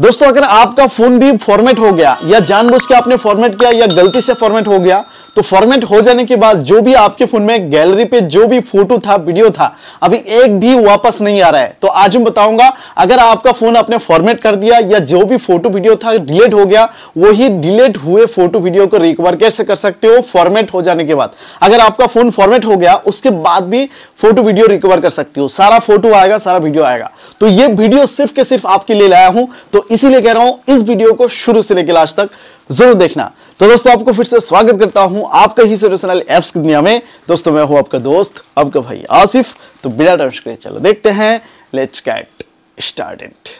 दोस्तों अगर आपका फोन भी फॉर्मेट हो गया या जानबूझ के आपने फॉर्मेट किया या गलती से फॉर्मेट हो गया तो फॉर्मेट हो जाने के बाद जो भी आपके फोन में गैलरी पे जो भी फोटो था वीडियो था अभी एक भी वापस नहीं आ रहा है तो आज मैं बताऊंगा अगर आपका फोन आपने फॉर्मेट कर दिया या जो भी फोटो वीडियो था डिलीट हो गया वही डिलीट हुए फोटो वीडियो को रिकवर कैसे कर सकते हो फॉर्मेट हो जाने के बाद अगर आपका फोन फॉर्मेट हो गया उसके बाद भी फोटो वीडियो रिकवर कर सकते हो सारा फोटो आएगा सारा वीडियो आएगा तो ये वीडियो सिर्फ के सिर्फ आपके लिए लाया हूं तो इसीलिए कह रहा हूं इस वीडियो को शुरू से लेकर आज तक जरूर देखना तो दोस्तों आपको फिर से स्वागत करता हूं आपका ही सोल्यूशनल एप्स की दुनिया में दोस्तों मैं हूं आपका दोस्त आपका भाई आसिफ तो बिना डर चलो देखते हैं लेट्स गेट स्टार्टेड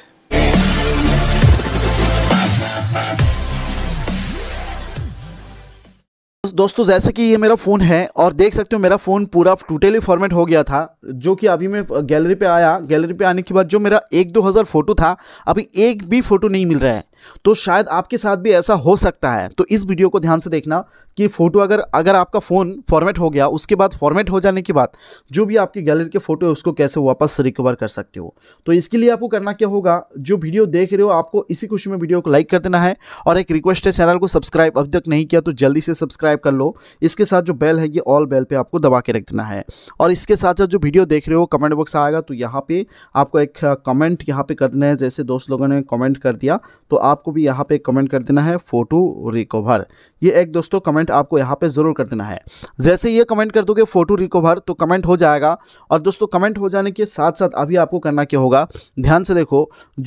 दोस्तों जैसे कि ये मेरा फ़ोन है और देख सकते हो मेरा फ़ोन पूरा टोटली फॉर्मेट हो गया था जो कि अभी मैं गैलरी पे आया गैलरी पे आने के बाद जो मेरा एक दो हज़ार फ़ोटो था अभी एक भी फ़ोटो नहीं मिल रहा है तो शायद आपके साथ भी ऐसा हो सकता है तो इस वीडियो को ध्यान से देखना कि फ़ोटो अगर अगर आपका फ़ोन फॉर्मेट हो गया उसके बाद फॉर्मेट हो जाने के बाद जो भी आपकी गैलरी के फ़ोटो है उसको कैसे वापस रिकवर कर सकते हो तो इसके लिए आपको करना क्या होगा जो वीडियो देख रहे हो आपको इसी खुशी में वीडियो को लाइक कर देना है और एक रिक्वेस्ट है चैनल को सब्सक्राइब अभी तक नहीं किया तो जल्दी से सब्सक्राइब कर लो इसके साथ जो बेल है ये ऑल बेल पर आपको दबा के रख देना है और इसके साथ साथ जो वीडियो देख रहे हो कमेंट बॉक्स आएगा तो यहाँ पर आपको एक कमेंट यहाँ पर कर देना है जैसे दोस्त लोगों ने कमेंट कर दिया तो आपको भी यहाँ पे कमेंट कर देना है फ़ोटो रिकवर ये एक दोस्तों कमेंट आपको यहाँ पे ज़रूर कर देना है जैसे ये कमेंट कर दोगे फ़ोटो रिकवर तो कमेंट हो जाएगा और दोस्तों कमेंट हो जाने के साथ साथ अभी आपको करना क्या होगा ध्यान से देखो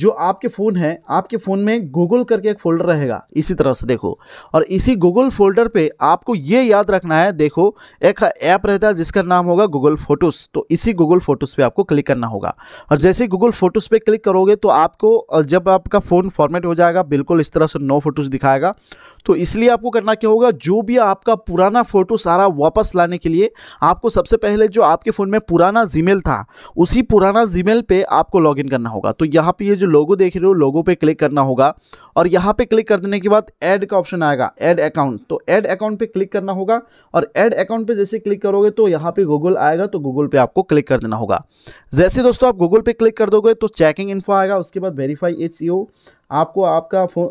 जो आपके फ़ोन है आपके फ़ोन में गूगल करके एक फोल्डर रहेगा इसी तरह से देखो और इसी गूगल फोल्डर पर आपको ये याद रखना है देखो एक ऐप रहता है जिसका नाम होगा गूगल फोटोज़ तो इसी गूगल फोटोज़ पर आपको क्लिक करना होगा और जैसे गूगल फोटोज़ पर क्लिक करोगे तो आपको जब आपका फ़ोन फॉर्मेट हो जाएगा दिखाएगा बिल्कुल इस तरह से नो फोटोज़ दिखाएगा तो इसलिए आपको करना क्या होगा जो भी आपका पुराना फ़ोटो सारा वापस लाने के लिए आपको सबसे पहले जो आपके फ़ोन में पुराना जीमेल था उसी पुराना जीमेल पर आपको लॉगिन करना होगा तो यहाँ पर ये जो लोगो देख रहे हो लोगो पर क्लिक करना होगा और यहाँ पे क्लिक कर देने के बाद ऐड का ऑप्शन आएगा ऐड अकाउंट तो ऐड अकाउंट पे क्लिक करना होगा और ऐड अकाउंट पे जैसे क्लिक करोगे तो यहाँ पे गूगल आएगा तो गूगल पे आपको क्लिक कर देना होगा जैसे दोस्तों आप गूगल पे क्लिक कर दोगे तो चेकिंग इन्फो आएगा उसके बाद वेरीफाई एच आपको आपका फ़ोन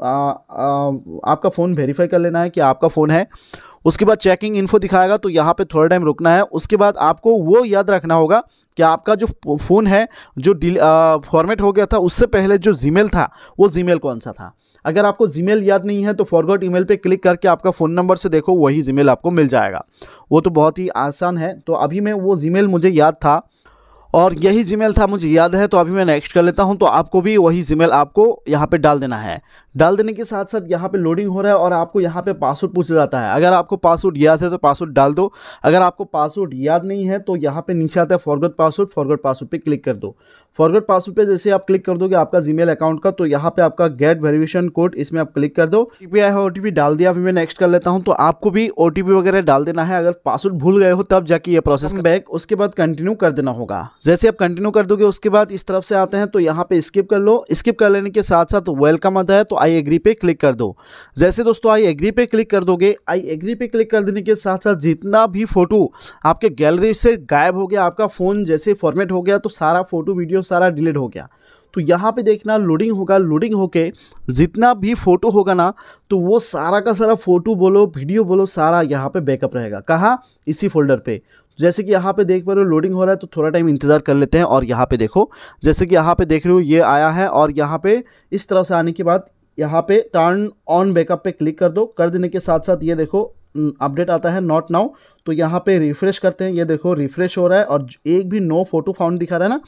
आपका फ़ोन वेरीफाई कर लेना है कि आपका फ़ोन है उसके बाद चेकिंग इन्फो दिखाएगा तो यहाँ पे थोड़ा टाइम रुकना है उसके बाद आपको वो याद रखना होगा कि आपका जो फ़ोन है जो फॉर्मेट हो गया था उससे पहले जो जी था वो जीमेल कौन सा था अगर आपको जी याद नहीं है तो फॉरगॉट ई मेल क्लिक करके आपका फ़ोन नंबर से देखो वही जी आपको मिल जाएगा वो तो बहुत ही आसान है तो अभी मैं वो जी मुझे याद था और यही जीमेल था मुझे याद है तो अभी मैं नेक्स्ट कर लेता हूं तो आपको भी वही जीमेल आपको यहाँ पे डाल देना है डाल देने के साथ साथ यहाँ पे लोडिंग हो रहा है और आपको यहाँ पे पासवर्ड पूछा जाता है अगर आपको पासवर्ड याद है तो पासवर्ड डाल दो अगर आपको पासवर्ड याद नहीं है तो यहाँ पे नीचे आता है फॉरवर्ड पासवर्ड फॉरवर्ड पासवर्ड पे क्लिक कर दो फॉरवर्ड पासवर्ड पे जैसे आप क्लिक कर दोगे आपका जी अकाउंट का तो यहाँ पे आपका गेट वेरिफिकेशन कोड इसमें आप क्लिक कर दो यूपीआई है ओ डाल दिया अभी मैं नेक्स्ट कर लेता हूँ तो आपको भी ओ वगैरह डाल देना है अगर पासवर्ड भूल गए हो तब जाके ये प्रोसेस बैक उसके बाद कंटिन्यू कर देना होगा जैसे आप कंटिन्यू कर दोगे उसके बाद इस तरफ से आते हैं तो यहाँ पे स्किप कर लो स्किप कर लेने के साथ साथ वेलकम आता है तो आई एग्री पे क्लिक कर दो जैसे दोस्तों आई एग्री पे क्लिक कर दोगे आई एग्री पे क्लिक कर देने के साथ साथ जितना भी फोटो आपके गैलरी से गायब हो गया आपका फ़ोन जैसे फॉर्मेट हो गया तो सारा फोटो वीडियो सारा डिलीट हो गया तो यहाँ पे देखना लोडिंग होगा लोडिंग होके जितना भी फ़ोटो होगा ना तो वो सारा का सारा फ़ोटो बोलो वीडियो बोलो सारा यहाँ पे बैकअप रहेगा कहाँ इसी फोल्डर पे जैसे कि यहाँ पे देख पा रहे हो लोडिंग हो रहा है तो थोड़ा टाइम इंतज़ार कर लेते हैं और यहाँ पे देखो जैसे कि यहाँ पे देख रहे हो ये आया है और यहाँ पे इस तरह से आने के बाद यहाँ पे टर्न ऑन बैकअप पे क्लिक कर दो कर देने के साथ साथ ये देखो अपडेट आता है नॉट नाउ तो यहाँ पे रिफ्रेश करते हैं ये देखो रिफ्रेश हो रहा है और एक भी नो फोटो फाउंड दिखा रहा है ना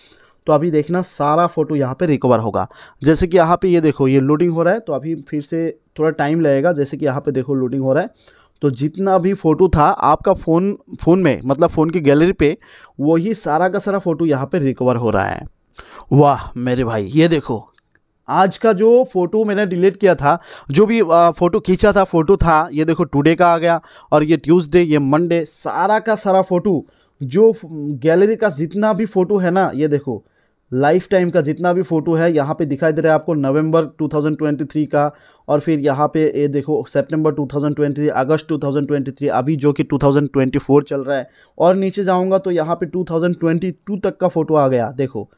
तो अभी देखना सारा फ़ोटो यहाँ पे रिकवर होगा जैसे कि यहाँ पे ये देखो ये लोडिंग हो रहा है तो अभी फिर से थोड़ा टाइम लगेगा जैसे कि यहाँ पे देखो लोडिंग हो रहा है तो जितना भी फ़ोटो था आपका फ़ोन फ़ोन में मतलब फ़ोन की गैलरी पे वही सारा का सारा फ़ोटो यहाँ पे रिकवर हो रहा है वाह मेरे भाई ये देखो आज का जो फ़ोटो मैंने डिलीट किया था जो भी फ़ोटो खींचा था फ़ोटो था ये देखो टुडे का आ गया और ये ट्यूसडे ये मंडे सारा का सारा फ़ोटो जो गैलरी का जितना भी फ़ोटो है ना ये देखो लाइफ टाइम का जितना भी फ़ोटो है यहाँ पे दिखाई दे रहा है आपको नवंबर 2023 का और फिर यहाँ पे ये देखो सितंबर 2023 अगस्त 2023 अभी जो कि 2024 चल रहा है और नीचे जाऊँगा तो यहाँ पे 2022 तक का फ़ोटो आ गया देखो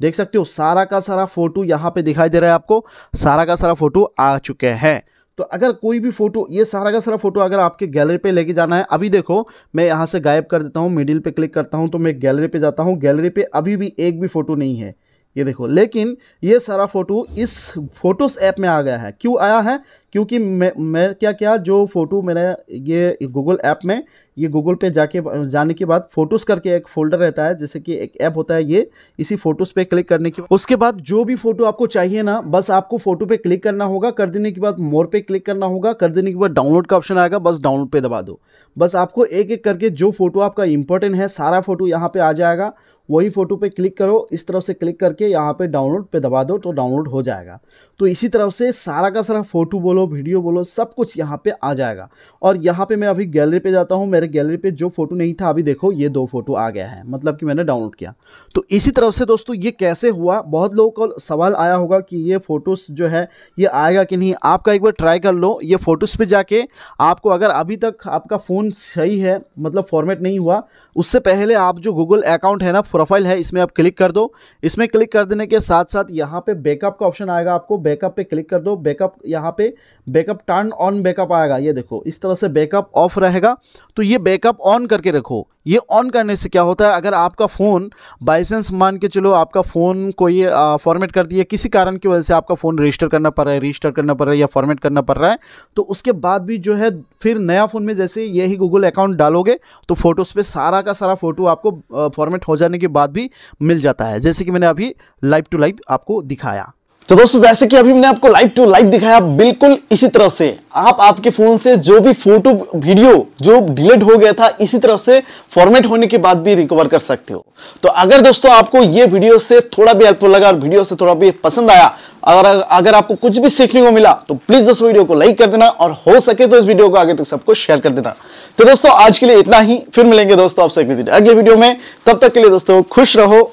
देख सकते हो सारा का सारा फ़ोटो यहाँ पे दिखाई दे रहा है आपको सारा का सारा फ़ोटो आ चुके हैं तो अगर कोई भी फ़ोटो ये सारा का सारा फ़ोटो अगर आपके गैलरी पे लेके जाना है अभी देखो मैं यहाँ से गायब कर देता हूँ मिडिल पे क्लिक करता हूँ तो मैं गैलरी पे जाता हूँ गैलरी पे अभी भी एक भी फ़ोटो नहीं है ये देखो लेकिन ये सारा फ़ोटो इस फोटोस ऐप में आ गया है क्यों आया है क्योंकि मैं मैं क्या क्या जो फ़ोटो मैंने ये गूगल ऐप में ये गूगल पे जाके जाने के बाद फोटोस करके एक फोल्डर रहता है जैसे कि एक ऐप होता है ये इसी फोटोस पे क्लिक करने के उसके बाद जो भी फोटो आपको चाहिए ना बस आपको फोटो पे क्लिक करना होगा कर देने के बाद मोर पे क्लिक करना होगा कर देने के बाद डाउनलोड का ऑप्शन आएगा बस डाउनलोड पे दबा दो बस आपको एक एक करके जो फोटो आपका इंपॉर्टेंट है सारा फोटो यहाँ पे आ जाएगा वही फ़ोटो पे क्लिक करो इस तरफ से क्लिक करके यहाँ पे डाउनलोड पे दबा दो तो डाउनलोड हो जाएगा तो इसी तरफ से सारा का सारा फ़ोटो बोलो वीडियो बोलो सब कुछ यहाँ पे आ जाएगा और यहाँ पे मैं अभी गैलरी पे जाता हूँ मेरे गैलरी पे जो फ़ोटो नहीं था अभी देखो ये दो फ़ोटो आ गया है मतलब कि मैंने डाउनलोड किया तो इसी तरफ से दोस्तों ये कैसे हुआ बहुत लोगों का सवाल आया होगा कि ये फ़ोटोज़ जो है ये आएगा कि नहीं आपका एक बार ट्राई कर लो ये फ़ोटोज़ पर जाके आपको अगर अभी तक आपका फ़ोन सही है मतलब फॉर्मेट नहीं हुआ उससे पहले आप जो गूगल अकाउंट है ना प्रोफाइल है इसमें आप क्लिक कर दो इसमें क्लिक कर देने के साथ साथ यहाँ पे बैकअप का ऑप्शन आएगा आपको बैकअप पे क्लिक कर दो बैकअप यहाँ पे बैकअप टर्न ऑन बैकअप आएगा ये देखो इस तरह से बैकअप ऑफ रहेगा तो ये बैकअप ऑन करके रखो ये ऑन करने से क्या होता है अगर आपका फ़ोन बाइसेंस मान के चलो आपका फ़ोन कोई फॉर्मेट कर दिया किसी कारण की वजह से आपका फ़ोन रजिस्टर करना पड़ रहा है रजिस्टर करना पड़ रहा है या फॉर्मेट करना पड़ रहा है तो उसके बाद भी जो है फिर नया फ़ोन में जैसे यही गूगल अकाउंट डालोगे तो फोटोज़ पे सारा का सारा फ़ोटो आपको फॉर्मेट हो जाने की के बाद भी मिल जाता है जैसे कि मैंने अभी लाइव टू लाइव आपको दिखाया तो दोस्तों जैसे कि अभी मैंने आपको लाइव टू लाइव दिखाया बिल्कुल इसी तरह से आप आपके फोन से जो भी फोटो वीडियो जो डिलीट हो गया था इसी तरह से फॉर्मेट होने के बाद भी रिकवर कर सकते हो तो अगर दोस्तों आपको ये वीडियो से थोड़ा भी हेल्पफुल लगा और वीडियो से थोड़ा भी पसंद आया अगर अगर आपको कुछ भी सीखने को मिला तो प्लीज दोस्तों वीडियो को लाइक कर देना और हो सके तो इस वीडियो को आगे तक सबको शेयर कर देना तो दोस्तों आज के लिए इतना ही फिर मिलेंगे दोस्तों आपसे अगले वीडियो में तब तक के लिए दोस्तों खुश रहो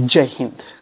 जय हिंद